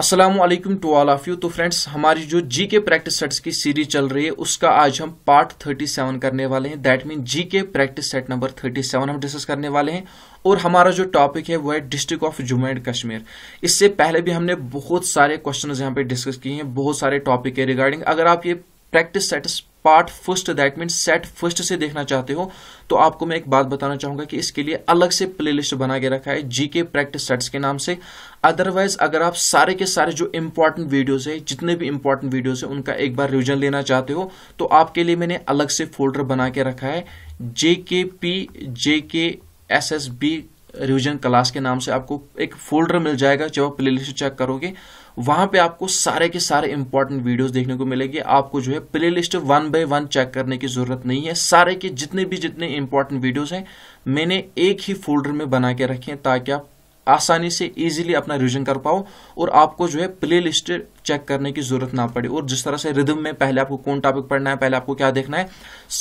Aslam to all of you तो friends हमारी जो जी के प्रैक्टिस सेट्स की सीरीज चल रही है उसका आज हम पार्ट 37 करने वाले हैं दैट मीन जी के प्रैक्टिस सेट नंबर 37 हम डिस्कस करने वाले हैं और हमारा जो टॉपिक है वो है district of Jammu and Kashmir इससे पहले भी हमने बहुत सारे क्वेश्चन यहाँ पे डिस्कस किए हैं बहुत सारे टॉपिक है रिगार्डिंग अगर आप ये practice sets part first that mean set first से देखना चाहते हो तो आपको मैं एक बात बताना चाहूंगा कि इसके लिए अलग से प्लेलिस्ट बना के रखा है जीके प्रैक्टिस सेट्स के नाम से अदरवाइज अगर आप सारे के सारे जो इंपॉर्टेंट वीडियोज है जितने भी इंपॉर्टेंट वीडियोज है उनका एक बार रिविजन लेना चाहते हो तो आपके लिए मैंने अलग से फोल्डर बना के रखा है JK P JK S S B revision class के नाम से आपको एक फोल्डर मिल जाएगा जब आप प्लेलिस्ट चेक करोगे वहां पे आपको सारे के सारे इंपॉर्टेंट वीडियोस देखने को मिलेंगे आपको जो है playlist one by one check करने की जरूरत नहीं है सारे के जितने भी जितने इंपॉर्टेंट वीडियोस हैं मैंने एक ही फोल्डर में बना के रखे हैं ताकि आप आसानी से इजीली अपना रिविजन कर पाओ और आपको जो है प्ले लिस्ट चेक करने की जरूरत ना पड़े और जिस तरह से रिदम में पहले आपको कौन टॉपिक पढ़ना है पहले आपको क्या देखना है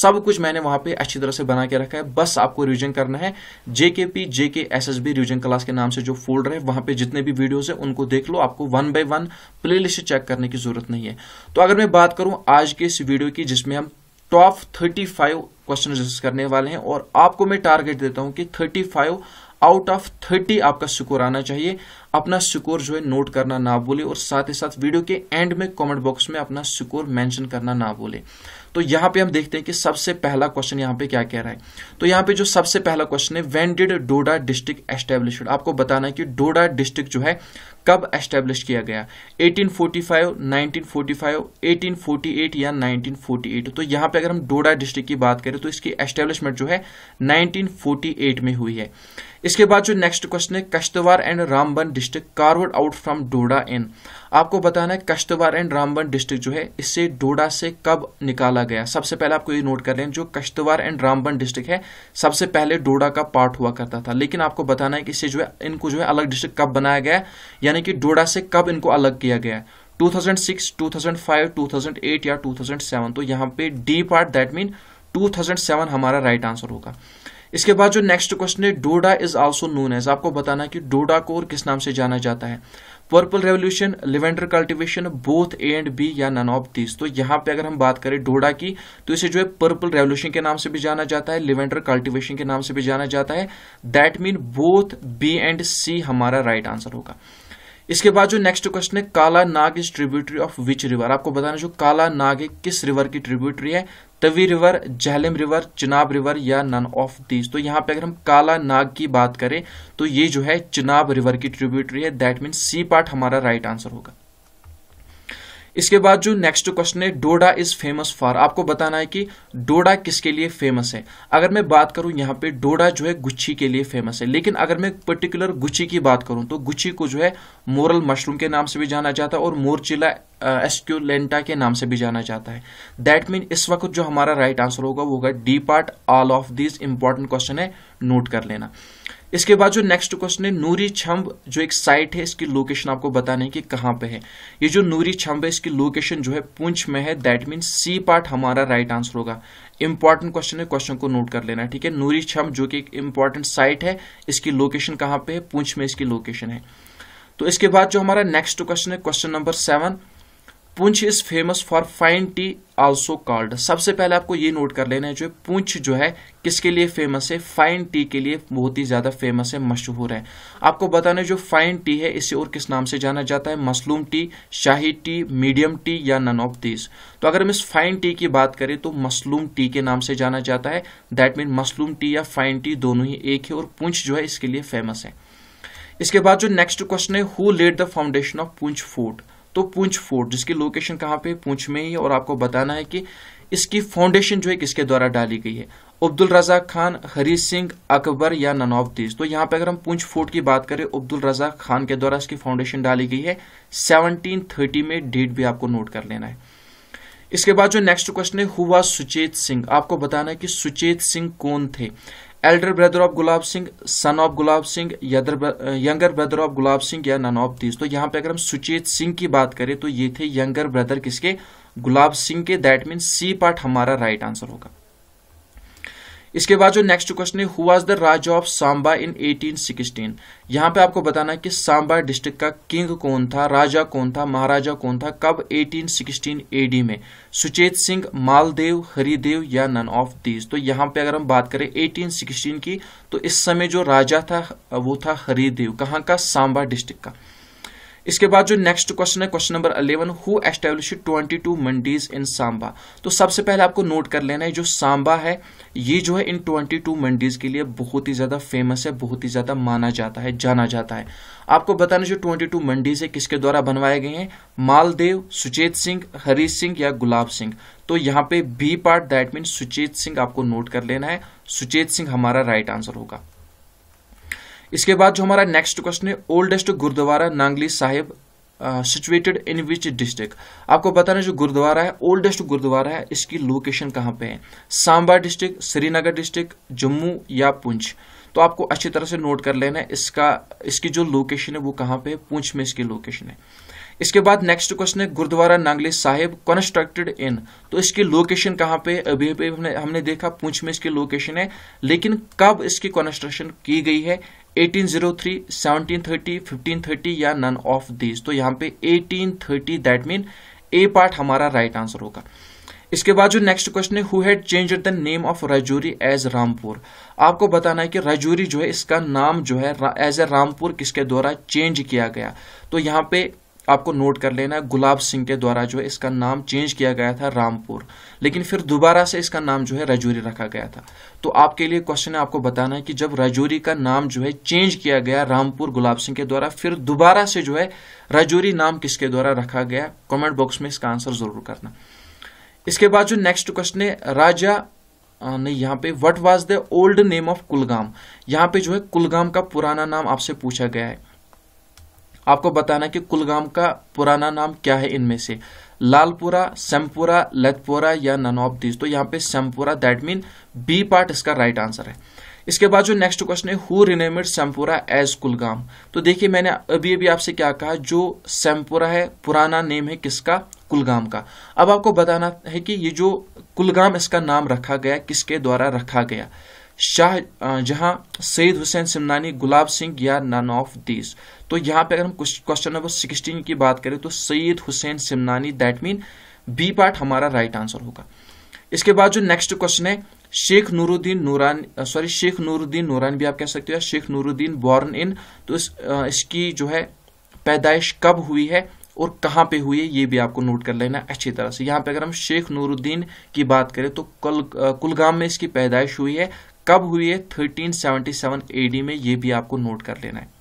सब कुछ मैंने वहां पे अच्छी तरह से बना के रखा है बस आपको रिविजन करना है JK P JK S S B revision class के नाम से जो फोल्डर है वहां पे जितने भी वीडियोज है उनको देख लो आपको one by one playlist check करने की जरूरत नहीं है तो अगर मैं बात करूं आज के इस वीडियो की जिसमें हम top thirty five question discuss करने वाले हैं और आपको मैं टारगेट देता हूं कि thirty five out of thirty आपका स्कोर आना चाहिए अपना स्कोर जो है नोट करना ना बोले और साथ ही साथ वीडियो के एंड में कमेंट बॉक्स में अपना स्कोर मेंशन करना ना बोले तो यहां पे हम देखते हैं कि सबसे पहला क्वेश्चन यहां पे क्या कह रहा है तो यहां पे जो सबसे पहला क्वेश्चन है when did Doda district establish आपको बताना है कि डोडा डिस्ट्रिक्ट जो है कब एस्टेब्लिश किया गया 1845, 1945, 1848 या 1948 तो यहां पे अगर हम डोडा डिस्ट्रिक्ट की बात करें तो इसकी एस्टेब्लिशमेंट जो है 1948 में हुई है इसके बाद जो नेक्स्ट क्वेश्चन है Kishtwar and Ramban district carved out from Doda in आपको बताना है कश्तवार एंड रामबन डिस्ट्रिक्ट जो है इससे डोडा से कब निकाला गया सबसे पहले आपको ये नोट कर लें जो कश्तवार एंड रामबन डिस्ट्रिक्ट है सबसे पहले डोडा का पार्ट हुआ करता था लेकिन आपको बताना है कि इससे जो है इनको जो है अलग डिस्ट्रिक्ट कब बनाया गया यानी कि डोडा से कब इनको अलग किया गया 2006, 2005, 2008 या 2007 तो यहां पे डी पार्ट दैट मीन 2007 हमारा राइट right आंसर होगा इसके बाद जो नेक्स्ट क्वेश्चन है Doda is also known as आपको बताना कि डोडा को और किस नाम से जाना जाता है purple revolution lavender cultivation both A and B या नन ऑफ दिस तो यहां पे अगर हम बात करें डोडा की तो इसे जो है पर्पल रेवोल्यूशन के नाम से भी जाना जाता है लिवेंडर कल्टिवेशन के नाम से भी जाना जाता है that mean both B and C हमारा राइट right आंसर होगा इसके बाद जो नेक्स्ट क्वेश्चन है Kala Nag is tributary of which river आपको बताना जो काला नाग है किस रिवर की ट्रिब्यूटरी है Tawi river Jhelum river Chenab river या नन ऑफ दीज तो यहाँ पे अगर हम काला नाग की बात करें तो ये जो है चिनाब रिवर की ट्रिब्यूटरी है दैट मीन सी पार्ट हमारा राइट आंसर होगा इसके बाद जो नेक्स्ट क्वेश्चन है डोडा इज फेमस फॉर आपको बताना है कि डोडा किसके लिए फेमस है अगर मैं बात करूं यहां पे डोडा जो है गुच्छी के लिए फेमस है लेकिन अगर मैं पर्टिकुलर गुच्छी की बात करूं तो गुच्छी को जो है मोरल मशरूम के नाम से भी जाना जाता है और मोरचिला एस्क्यूलेंटा के नाम से भी जाना जाता है दैट मीन इस वक्त जो हमारा राइट आंसर होगा वो होगा D part all of this important question है नोट कर लेना इसके बाद जो नेक्स्ट क्वेश्चन है नूरी छम्ब जो एक साइट है इसकी लोकेशन आपको बताने की कहां पे है ये जो नूरी छम्ब है इसकी लोकेशन जो है पुंछ में है दैट मीन सी पार्ट हमारा राइट आंसर होगा इंपॉर्टेंट क्वेश्चन है क्वेश्चन को नोट कर लेना है ठीक है नूरी छम्ब जो कि एक इंपॉर्टेंट साइट है इसकी लोकेशन कहां पे है पुंछ में इसकी लोकेशन है तो इसके बाद जो हमारा नेक्स्ट क्वेश्चन है question number seven Poonch is famous for fine tea also called सबसे पहले आपको ये नोट कर लेना है जो पुंछ जो है किसके लिए फेमस है फाइन टी के लिए बहुत ही ज़्यादा फेमस है मशहूर है आपको बताना जो फाइन टी है इसे और किस नाम से जाना जाता है मसलूम टी शाही टी मीडियम टी या नन ऑफ दीज तो अगर हम इस फाइन टी की बात करें तो मसलूम टी के नाम से जाना जाता है दैट मीन मसलूम टी या फाइन टी दोनों ही एक है और पुंछ जो है इसके लिए फेमस है इसके बाद जो नेक्स्ट क्वेश्चन है who laid the foundation of Poonch fort तो पूंछ फोर्ट जिसकी लोकेशन कहाँ पे पूंछ में ही है और आपको बताना है कि इसकी फाउंडेशन जो है किसके द्वारा डाली गई है अब्दुल रजाक खान हरी सिंह अकबर या ननौबतीस तो यहाँ पे अगर हम पूंछ फोर्ट की बात करें अब्दुल रजाक खान के द्वारा इसकी फाउंडेशन डाली गई है 1730 में डेट भी आपको नोट कर लेना है इसके बाद जो नेक्स्ट क्वेश्चन है हुआ सुचेत सिंह आपको बताना है कि सुचेत सिंह कौन थे elder brother of Gulab Singh son of Gulab Singh younger brother of Gulab Singh या नन ऑफ दिस तो यहां पे अगर हम सुचेत सिंह की बात करें तो ये थे यंगर ब्रदर किसके गुलाब सिंह के दैट मीन सी पार्ट हमारा राइट आंसर होगा इसके बाद जो नेक्स्ट क्वेश्चन है who was the raja of Samba in 1816 यहाँ पे आपको बताना है कि सांबा डिस्ट्रिक्ट का किंग कौन था राजा कौन था महाराजा कौन था कब 1816 एडी में सुचेत सिंह मालदेव हरिदेव या नन ऑफ दीज तो यहाँ पे अगर हम बात करें 1816 की तो इस समय जो राजा था वो था हरिदेव कहाँ का सांबा डिस्ट्रिक्ट का इसके बाद जो नेक्स्ट क्वेश्चन है question number eleven who establish twenty two mandis in Samba तो सबसे पहले आपको नोट कर लेना है जो सांबा है ये जो है इन ट्वेंटी टू मंडीज के लिए बहुत ही ज़्यादा फेमस है बहुत ही ज़्यादा माना जाता है जाना जाता है आपको बताना जो ट्वेंटी टू मंडीज है किसके द्वारा बनवाए गए हैं मालदेव सुचेत सिंह हरीश सिंह या गुलाब सिंह तो यहाँ पे B part that mean Suchet Singh आपको नोट कर लेना है सुचेत सिंह हमारा राइट आंसर होगा इसके बाद जो हमारा नेक्स्ट क्वेश्चन है oldest gurdwara Nangali Sahib situated in which district आपको बताना जो गुरुद्वारा है ओल्डेस्ट गुरुद्वारा है इसकी लोकेशन कहाँ पे है सांबा डिस्ट्रिक्ट श्रीनगर डिस्ट्रिक्ट जम्मू या पुंछ तो आपको अच्छी तरह से नोट कर लेना है इसका इसकी जो लोकेशन है वो कहाँ पे है पूंछ में इसकी लोकेशन है इसके बाद नेक्स्ट क्वेश्चन है गुरुद्वारा नांगले साहिब कंस्ट्रक्टेड इन तो इसकी लोकेशन कहाँ पे अभी अभी हमने हमने देखा पूंछ में इसकी लोकेशन है लेकिन कब इसकी कंस्ट्रक्शन की गई है 1803, 1730, 1530 या नन ऑफ दिस तो यहां पे 1830 दैट मीन ए पार्ट हमारा राइट right आंसर होगा इसके बाद जो नेक्स्ट क्वेश्चन है who had change the name of Rajouri as Rampur आपको बताना है कि राजौरी जो है इसका नाम जो है एज ए रामपुर किसके द्वारा चेंज किया गया तो यहाँ पे आपको नोट कर लेना है गुलाब सिंह के द्वारा जो है इसका नाम चेंज किया गया था रामपुर लेकिन फिर दोबारा से इसका नाम जो है राजौरी रखा गया था तो आपके लिए क्वेश्चन है आपको बताना है कि जब राजौरी का नाम जो है चेंज किया गया रामपुर गुलाब सिंह के द्वारा फिर दोबारा से जो है राजौरी नाम किसके द्वारा रखा गया कॉमेंट बॉक्स में इसका आंसर जरूर करना इसके बाद जो नेक्स्ट क्वेश्चन है राजा नहीं यहाँ पे what was the old name of Kulgam यहाँ पे जो है कुलगाम का पुराना नाम आपसे पूछा गया है आपको बताना कि कुलगाम का पुराना नाम क्या है इनमें से लालपुरा सेमपुरा लतपुरा या नन ऑफ दीज तो यहाँ पे Sempura that mean B part इसका राइट आंसर है इसके बाद जो नेक्स्ट क्वेश्चन है who renamed Sempura as Kulgam तो देखिए मैंने अभी अभी आपसे क्या कहा जो सेमपुरा है पुराना नेम है किसका कुलगाम का अब आपको बताना है कि ये जो कुलगाम इसका नाम रखा गया किसके द्वारा रखा गया शाह जहां सईद हुसैन सिमनानी गुलाब सिंह या नन ऑफ दीज तो यहाँ पे अगर हम क्वेश्चन नंबर सिक्सटीन की बात करें तो Syed Hussain Simnani that mean B part हमारा राइट आंसर होगा इसके बाद जो नेक्स्ट क्वेश्चन है शेख नूरुद्दीन नूरान सॉरी शेख नूरुद्दीन नूरान भी आप कह सकते हो शेख नूरुद्दीन बॉर्न इन तो इस, इसकी जो है पैदाइश कब हुई है और कहाँ पे हुई है ये भी आपको नोट कर लेना अच्छी तरह से यहाँ पे अगर हम शेख नूरुद्दीन की बात करें तो कल कुलगाम में इसकी पैदाइश हुई है कब हुई है 1377 एडी में ये भी आपको नोट कर लेना है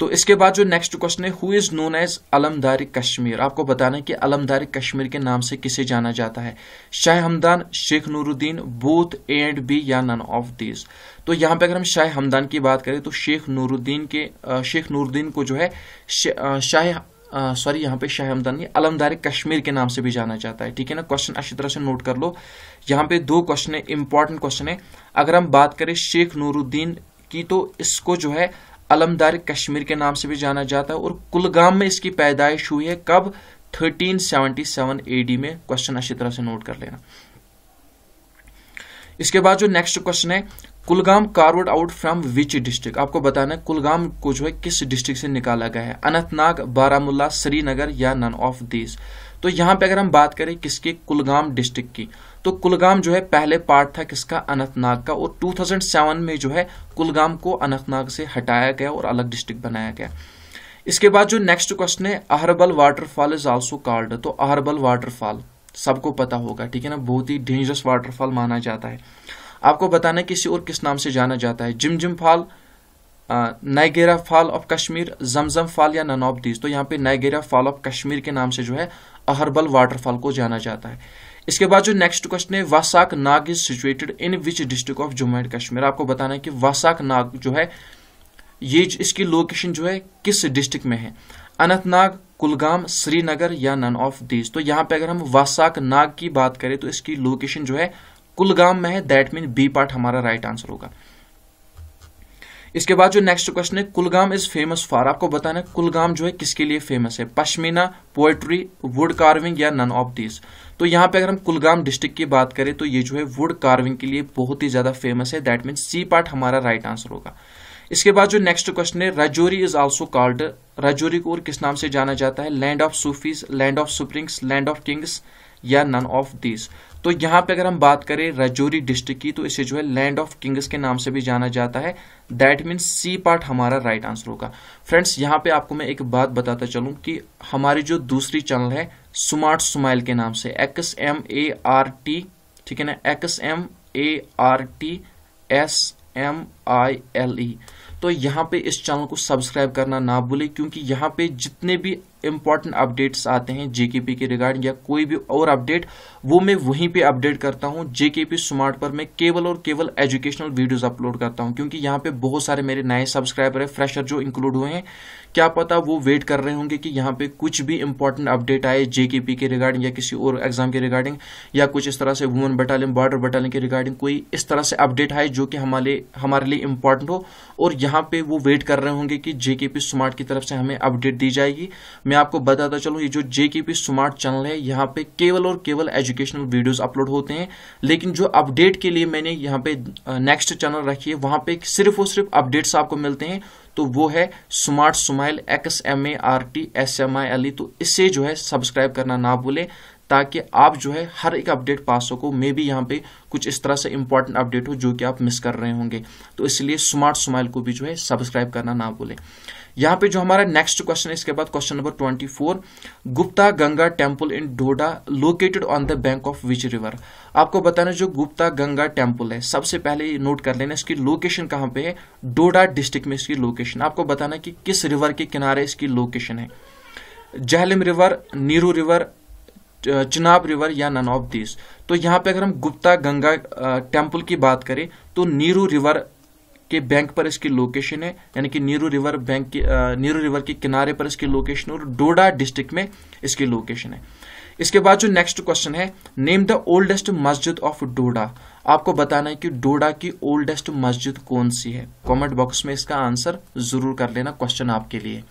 तो इसके बाद जो नेक्स्ट क्वेश्चन है who is known as Alamdari Kashmir आपको बताना है कि अलमदारी कश्मीर के नाम से किसे जाना जाता है Shah Hamdan Sheikh Nooruddin both and B या नन ऑफ दीज तो यहां पे अगर हम शाह हमदान की बात करें तो शेख नूरुद्दीन के शेख नूरुद्दीन को जो है शाह सॉरी यहाँ पे शाह हमदनी अलमदार कश्मीर के नाम से भी जाना जाता है ठीक है ना क्वेश्चन अच्छी तरह से नोट कर लो यहाँ पे दो क्वेश्चन है इंपॉर्टेंट क्वेश्चन है अगर हम बात करें शेख नूरुद्दीन की तो इसको जो है अलमदार कश्मीर के नाम से भी जाना जाता है और कुलगाम में इसकी पैदाइश हुई है कब 1377 एडी में क्वेश्चन अच्छी तरह से नोट कर लेना इसके बाद जो नेक्स्ट क्वेश्चन है Kulgam carved out from which district आपको बताना है कुलगाम को जो है किस डिस्ट्रिक्ट से निकाला गया है अनंतनाग बारामूला श्रीनगर या नन ऑफ दीज तो यहां पे अगर हम बात करें किसके कुलगाम डिस्ट्रिक्ट की तो कुलगाम जो है पहले पार्ट था किसका अनंतनाग का और 2007 में जो है कुलगाम को अनंतनाग से हटाया गया और अलग डिस्ट्रिक्ट बनाया गया इसके बाद जो नेक्स्ट क्वेश्चन है Aharbal waterfall is also called तो अहरबल वाटरफॉल सबको पता होगा ठीक है ना बहुत ही डेंजरस वाटरफॉल माना जाता है आपको बताना है कि इसे और किस नाम से जाना जाता है जिम जिम fall Niagara fall of Kashmir Zamzam fall या नन ऑफ दीज तो यहाँ पे नाइगेरा फॉल ऑफ कश्मीर के नाम से जो है अहरबल वाटरफॉल को जाना जाता है इसके बाद जो नेक्स्ट क्वेश्चन है Vasak Nag is situated in which district of Jammu and Kashmir आपको बताना है कि वासाक नाग जो है ये इसकी लोकेशन जो है किस डिस्ट्रिक्ट में है अनंतनाग कुलगाम श्रीनगर या नन ऑफ दीज तो यहाँ पे अगर हम वासाक नाग की बात करें तो इसकी लोकेशन जो है कुलगाम में है दैट मीन बी पार्ट हमारा राइट आंसर होगा इसके बाद जो नेक्स्ट क्वेश्चन है कुलगाम इज फेमस फॉर आपको बताना है कुलगाम जो है किसके लिए फेमस है पश्मीना पोएट्री वुड कार्विंग या नन ऑफ दिस तो यहाँ पे अगर हम कुलगाम डिस्ट्रिक्ट की बात करें तो ये जो है वुड कार्विंग के लिए बहुत ही ज्यादा फेमस है दैट मीन सी पार्ट हमारा राइट आंसर होगा इसके बाद जो नेक्स्ट क्वेश्चन है Rajouri is also called Rajouri को और किस नाम से जाना जाता है land of Sufis land of springs land of kings या नन ऑफ दिस तो यहां पे अगर हम बात करें राजौरी डिस्ट्रिक्ट की तो इसे जो है लैंड ऑफ किंग्स के नाम से भी जाना जाता है दैट मीन्स सी पार्ट हमारा राइट right आंसर होगा फ्रेंड्स यहां पे आपको मैं एक बात बताता चलूं कि हमारी जो दूसरी चैनल है स्मार्ट स्माइल के नाम से X M A R T ठीक है ना X M A R T S M I L E तो यहां पे इस चैनल को सब्सक्राइब करना ना भूले क्योंकि यहां पे जितने भी इंपॉर्टेंट अपडेट्स आते हैं जीकेपी के रिगार्डिंग या कोई भी और अपडेट वो मैं वहीं पे अपडेट करता हूँ जेके पी स्मार्ट पर मैं केवल और केवल एजुकेशनल वीडियोस अपलोड करता हूँ क्योंकि यहाँ पे बहुत सारे मेरे नए सब्सक्राइबर है फ्रेशर जो इंक्लूड हुए हैं क्या पता वो वेट कर रहे होंगे कि यहाँ पे कुछ भी इंपॉर्टेंट अपडेट आए जे के पी के रिगार्डिंग या किसी और एग्जाम के रिगार्डिंग या कुछ इस तरह से वुमेन बटालियन बॉर्डर बटालियन के रिगार्डिंग कोई इस तरह से अपडेट आए जो कि हमारे हमारे लिए इंपॉर्टेंट हो और यहाँ पे वो वेट कर रहे होंगे कि जे के पी स्मार्ट की तरफ से हमें अपडेट दी जाएगी मैं आपको बताता चलूँ ये जो जे के पी स्मार्ट चैनल है यहाँ पे केवल और केवल एजुकेशन एजुकेशनल वीडियोस अपलोड होते हैं लेकिन जो अपडेट के लिए मैंने यहाँ पे नेक्स्ट चैनल रखी है वहां पे सिर्फ और सिर्फ अपडेट्स आपको मिलते हैं तो वो है smart smile X M A R T S M I L E तो इसे जो है सब्सक्राइब करना ना भूलें ताकि आप जो है हर एक अपडेट पा सको मे भी यहाँ पे कुछ इस तरह से इंपॉर्टेंट अपडेट हो जो कि आप मिस कर रहे होंगे तो इसलिए स्मार्ट स्माइल को भी जो है सब्सक्राइब करना ना भूलें यहां पे जो हमारा नेक्स्ट क्वेश्चन है इसके बाद question number twenty four Gupta Ganga temple in Doda located on the bank of which river आपको बताना जो गुप्ता गंगा टेम्पल है सबसे पहले नोट कर लेना इसकी लोकेशन कहां पे है डोडा डिस्ट्रिक्ट में इसकी लोकेशन आपको बताना कि किस रिवर के किनारे इसकी लोकेशन है Jhelum river Neeru river Chenab river या नन ऑफ दिस तो यहां पे अगर हम गुप्ता गंगा टेम्पल की बात करें तो नीरू रिवर के बैंक पर इसकी लोकेशन है यानी कि नीरू रिवर बैंक के नीरू रिवर के किनारे पर इसकी लोकेशन और डोडा डिस्ट्रिक्ट में इसकी लोकेशन है इसके बाद जो नेक्स्ट क्वेश्चन है name the oldest masjid of Doda आपको बताना है कि डोडा की ओल्डेस्ट मस्जिद कौन सी है कमेंट बॉक्स में इसका आंसर जरूर कर लेना क्वेश्चन आपके लिए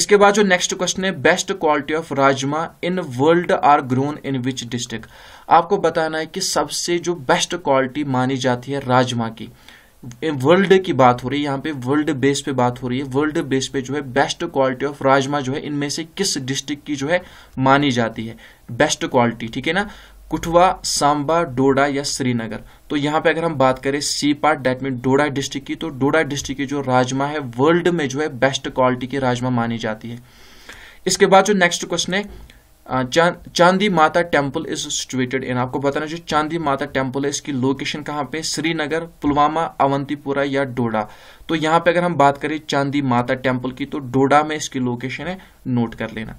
इसके बाद जो नेक्स्ट क्वेश्चन है best quality of rajma in world are grown in which district आपको बताना है कि सबसे जो बेस्ट क्वालिटी मानी जाती है राजमा की वर्ल्ड की बात हो रही है यहाँ पे वर्ल्ड बेस पे बात हो रही है वर्ल्ड बेस पे जो है बेस्ट क्वालिटी ऑफ राजमा जो है इनमें से किस डिस्ट्रिक्ट की जो है मानी जाती है बेस्ट क्वालिटी ठीक है ना कुठवा सांबा डोडा या श्रीनगर तो यहाँ पे अगर हम बात करें C part that mean Doda district की तो डोडा डिस्ट्रिक्ट की जो राजमा है वर्ल्ड में जो है बेस्ट क्वालिटी की राजमा मानी जाती है इसके बाद जो नेक्स्ट क्वेश्चन है चांदी माता टेम्पल इज सिचुएटेड इन आपको बताना जो चांदी माता टेम्पल है इसकी लोकेशन कहाँ पे श्रीनगर पुलवामा अवंतीपुरा या डोडा तो यहाँ पे अगर हम बात करें चांदी माता टेम्पल की तो डोडा में इसकी लोकेशन है नोट कर लेना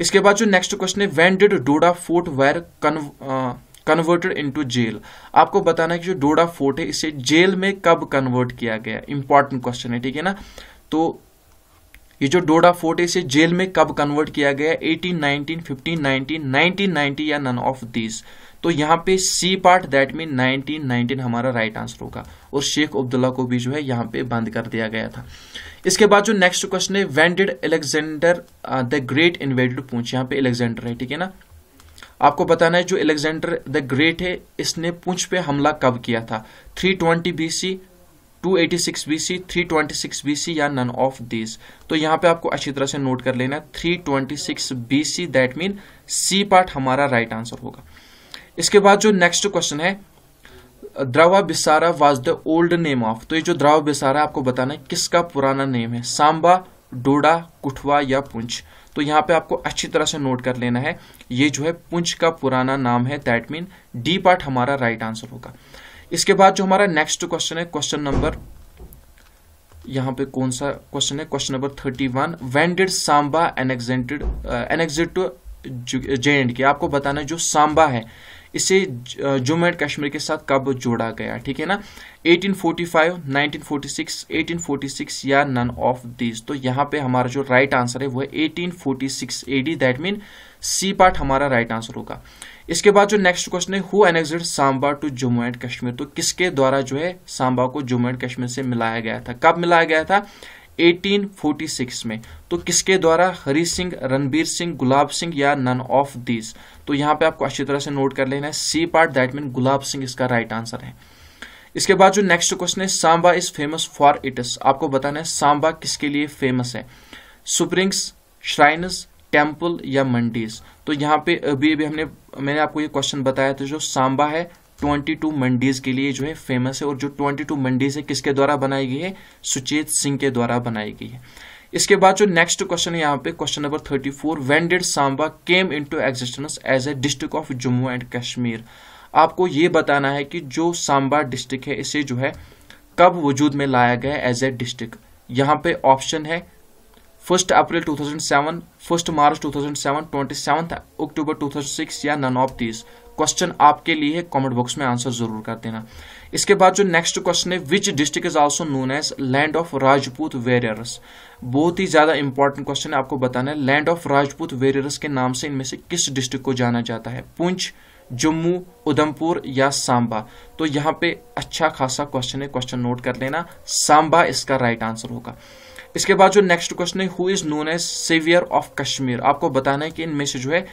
इसके बाद जो नेक्स्ट क्वेश्चन है when did Doda fort were converted into jail आपको बताना है कि जो डोडा फोर्ट है इसे जेल में कब कन्वर्ट किया गया इंपॉर्टेंट क्वेश्चन है ठीक है ना तो ये जो डोडा फोर्ट है इसे जेल में कब कन्वर्ट किया गया 18, 19, 15, 19, या नन ऑफ दिस तो यहाँ पे सी पार्ट दैट मीन 1919 हमारा राइट आंसर होगा और शेख अब्दुल्ला को भी जो है यहाँ पे बंद कर दिया गया था इसके बाद जो नेक्स्ट क्वेश्चन है when did Alexander the great invaded Poonch यहाँ पे एलेक्जेंडर है ठीक है ना आपको बताना है जो एलेक्जेंडर द ग्रेट है इसने पूंछ पे हमला कब किया था 320 बीसी 286 BC 326 BC या नन ऑफ दिस तो यहाँ पे आपको अच्छी तरह से नोट कर लेना है 326 BC that mean C part हमारा राइट right आंसर होगा इसके बाद जो नेक्स्ट क्वेश्चन है Darvabhisara was the old name of तो ये जो द्रवा बिसारा आपको बताना है किसका पुराना नेम है सांबा डोडा कुठवा या पुंछ तो यहाँ पे आपको अच्छी तरह से नोट कर लेना है ये जो है पुंछ का पुराना नाम है दैट मीन डी पार्ट हमारा राइट right आंसर होगा इसके बाद जो हमारा नेक्स्ट क्वेश्चन है क्वेश्चन नंबर यहां पे कौन सा क्वेश्चन है question number thirty one when did Samba enacted enact to J and K आपको बताना जो सांबा है इसे जम्मू एंड कश्मीर के साथ कब जोड़ा गया ठीक है ना 1845, 1946, 1846 या नन ऑफ दीज तो यहां पे हमारा जो राइट right आंसर है वो है 1846 AD that mean C part हमारा राइट right आंसर होगा इसके बाद जो नेक्स्ट क्वेश्चन है who enact Samba to Jammu and Kashmir तो किसके द्वारा जो है सांबा को जम्मू एंड कश्मीर से मिलाया गया था कब मिलाया गया था 1846 में तो किसके द्वारा हरी सिंह रणबीर सिंह गुलाब सिंह या नन ऑफ दीज तो यहाँ पे आपको अच्छी तरह से नोट कर लेना है C part that mean Gulab Singh इसका राइट आंसर है इसके बाद जो नेक्स्ट क्वेश्चन है Samba is famous for its आपको बताना है सांबा किसके लिए फेमस है स्प्रिंग्स श्राइनस टेम्पल या मंडीज तो यहाँ पे अभी अभी हमने मैंने आपको ये क्वेश्चन बताया था जो सांबा है 22 मंडीज के लिए जो है फेमस है और जो 22 मंडीज है किसके द्वारा बनाई गई है सुचेत सिंह के द्वारा बनाई गई है इसके बाद जो नेक्स्ट क्वेश्चन है यहाँ पे question number 34 when did Samba came to existence as a district of Jammu and Kashmir आपको ये बताना है कि जो सांबा डिस्ट्रिक्ट है इसे जो है कब वजूद में लाया गया एज ए डिस्ट्रिक्ट यहाँ पे ऑप्शन है फर्स्ट अप्रैल 2007, फर्स्ट मार्च 2007, 27 अक्टूबर 2006 या नन ऑफ दिस क्वेश्चन आपके लिए है कमेंट बॉक्स में आंसर जरूर कर देना इसके बाद जो नेक्स्ट क्वेश्चन है which district is also known as land of Rajput warriors बहुत ही ज्यादा इंपॉर्टेंट क्वेश्चन है आपको बताना है लैंड ऑफ राजपूत वेरियर्स के नाम से इनमें से किस डिस्ट्रिक्ट को जाना जाता है पुंछ जम्मू उधमपुर या सांबा तो यहाँ पे अच्छा खासा क्वेश्चन है क्वेश्चन नोट कर लेना सांबा इसका राइट आंसर होगा इसके बाद जो नेक्स्ट क्वेश्चन है who is known as saviour of Kashmir आपको बताना है कि इनमें से जो है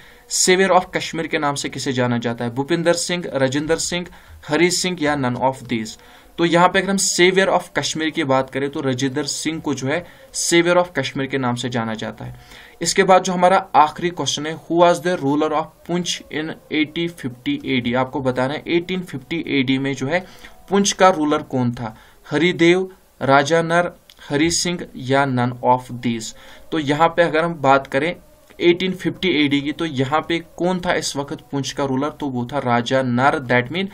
सेवियर ऑफ कश्मीर के नाम से किसे जाना जाता है भूपिंदर सिंह राजेंद्र सिंह हरी सिंह या नन ऑफ दीज तो यहाँ पे अगर हम सेवियर ऑफ कश्मीर की बात करें तो रजिंदर सिंह को जो है सेवियर ऑफ कश्मीर के नाम से जाना जाता है इसके बाद जो हमारा आखिरी क्वेश्चन है who was the ruler of Poonch in 1850 AD आपको बताना है 1850 एडी में जो है पुंछ का रूलर कौन था हरिदेव राजा नर हरी सिंह या नन ऑफ दीज तो यहाँ पे अगर हम बात करें 1850 एडी की तो यहाँ पे कौन था इस वक्त पुंछ का रूलर तो वो था Raja Nar that mean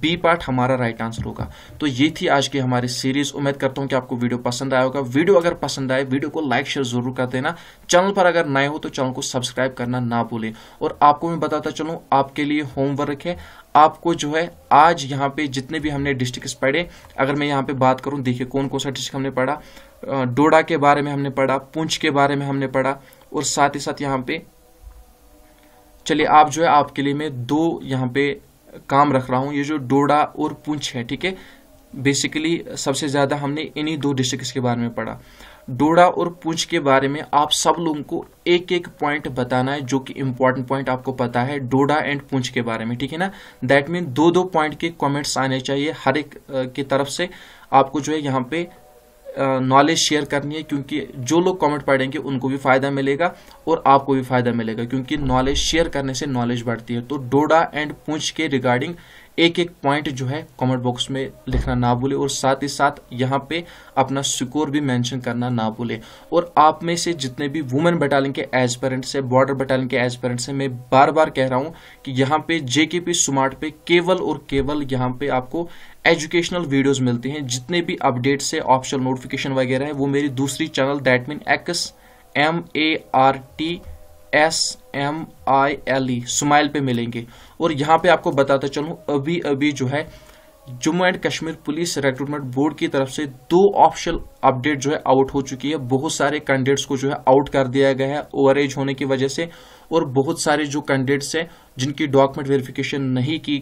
B part हमारा राइट आंसर होगा तो ये थी आज की हमारी सीरीज उम्मीद करता हूँ कि आपको वीडियो पसंद आया होगा वीडियो अगर पसंद आए वीडियो को लाइक शेयर जरूर कर देना चैनल पर अगर नए हो तो चैनल को सब्सक्राइब करना ना भूलें और आपको मैं बताता चलूँ आपके लिए होमवर्क है आपको जो है आज यहाँ पे जितने भी हमने डिस्ट्रिक्ट पढ़े अगर मैं यहाँ पे बात करूँ देखिए कौन कौन सा डिस्ट्रिक्ट हमने पढ़ा डोडा के बारे में हमने पढ़ा पुंछ के बारे में हमने पढ़ा और साथ ही साथ यहाँ पे चलिए आप जो है आपके लिए मैं दो यहाँ पे काम रख रहा हूँ ये जो डोडा और पुंछ है ठीक है बेसिकली सबसे ज़्यादा हमने इन्हीं दो डिस्ट्रिक्ट के बारे में पढ़ा डोडा और पूंछ के बारे में आप सब लोगों को एक एक पॉइंट बताना है जो कि इंपॉर्टेंट पॉइंट आपको पता है डोडा एंड पूंछ के बारे में ठीक है ना दैट मीन दो दो पॉइंट के कमेंट्स आने चाहिए हर एक की तरफ से आपको जो है यहाँ पे नॉलेज शेयर करनी है क्योंकि जो लोग कमेंट पढ़ेंगे उनको भी फ़ायदा मिलेगा और आपको भी फ़ायदा मिलेगा क्योंकि नॉलेज शेयर करने से नॉलेज बढ़ती है तो डोडा एंड पुंछ के रिगार्डिंग एक एक पॉइंट जो है कमेंट बॉक्स में लिखना ना भूले और साथ ही साथ यहाँ पे अपना स्कोर भी मेंशन करना ना भूले और आप में से जितने भी वुमेन बटालियन के एज पेरेंट्स है बॉर्डर बटालियन के एज पेरेंट्स है मैं बार बार कह रहा हूँ कि यहाँ पे जेकेपी स्मार्ट पे केवल और केवल यहाँ पे आपको एजुकेशनल वीडियोस मिलती हैं जितने भी अपडेट्स से ऑप्शनल नोटिफिकेशन वगैरह है वो मेरी दूसरी channel that mean X M A R T S M I L E smile पे मिलेंगे और यहाँ पे आपको बताता चलूँ अभी अभी जो है Jammu and Kashmir police recruitment board की तरफ से दो ऑप्शनल अपडेट जो है आउट हो चुकी है बहुत सारे कैंडिडेट्स को जो है आउट कर दिया गया है ओवर एज होने की वजह से और बहुत सारे जो कैंडिडेट्स हैं जिनकी डॉक्यूमेंट वेरिफिकेशन नहीं की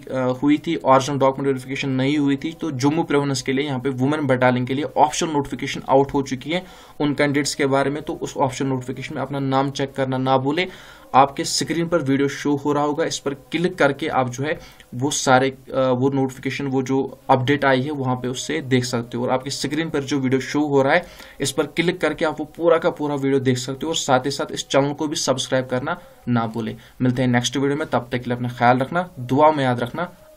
हुई थी ऑरिजिनल डॉक्यूमेंट वेरिफिकेशन नहीं हुई थी तो जम्मू प्रोविंस के लिए यहाँ पे वुमेन बटालियन के लिए ऑप्शन नोटिफिकेशन आउट हो चुकी है उन कैंडिडेट्स के बारे में तो उस ऑप्शन नोटिफिकेशन में अपना नाम चेक करना ना भूले आपके स्क्रीन पर वीडियो शो हो रहा होगा इस पर क्लिक करके आप जो है वो सारे वो नोटिफिकेशन वो जो अपडेट आई है वहां पे उससे देख सकते हो और आपके स्क्रीन पर जो वीडियो शो हो रहा है इस पर क्लिक करके आप वो पूरा का पूरा वीडियो देख सकते हो और साथ ही साथ इस चैनल को भी सब्सक्राइब करना ना भूलें मिलते हैं नेक्स्ट वीडियो में तब तक के लिए अपना ख्याल रखना दुआ में याद रखना